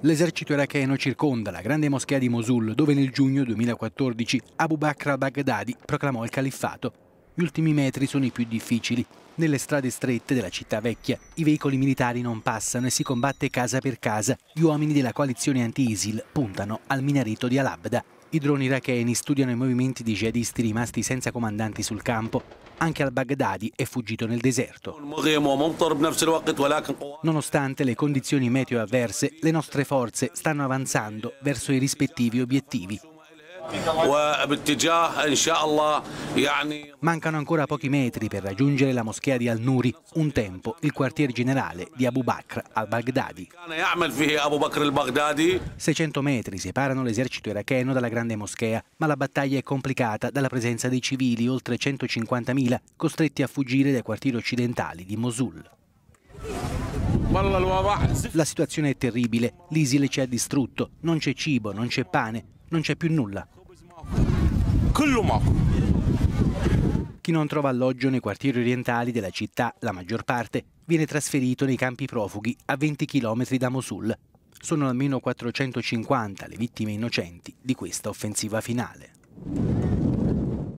L'esercito iracheno circonda la grande moschea di Mosul, dove nel giugno 2014 Abu Bakr al-Baghdadi proclamò il califfato. Gli ultimi metri sono i più difficili. Nelle strade strette della città vecchia i veicoli militari non passano e si combatte casa per casa. Gli uomini della coalizione anti-ISIL puntano al minareto di Al-Abda, i droni iracheni studiano i movimenti di jihadisti rimasti senza comandanti sul campo. Anche al-Baghdadi è fuggito nel deserto. Nonostante le condizioni meteo avverse, le nostre forze stanno avanzando verso i rispettivi obiettivi. Mancano ancora pochi metri per raggiungere la moschea di Al-Nuri, un tempo il quartier generale di Abu Bakr al-Baghdadi. 600 metri separano l'esercito iracheno dalla grande moschea, ma la battaglia è complicata dalla presenza dei civili, oltre 150.000, costretti a fuggire dai quartieri occidentali di Mosul. La situazione è terribile, l'ISIL ci ha distrutto, non c'è cibo, non c'è pane, non c'è più nulla. كله معكم chi non trova alloggio nei quartieri orientali della città, la maggior parte, viene trasferito nei campi profughi a 20 km da Mosul. Sono almeno 450 le vittime innocenti di questa offensiva finale.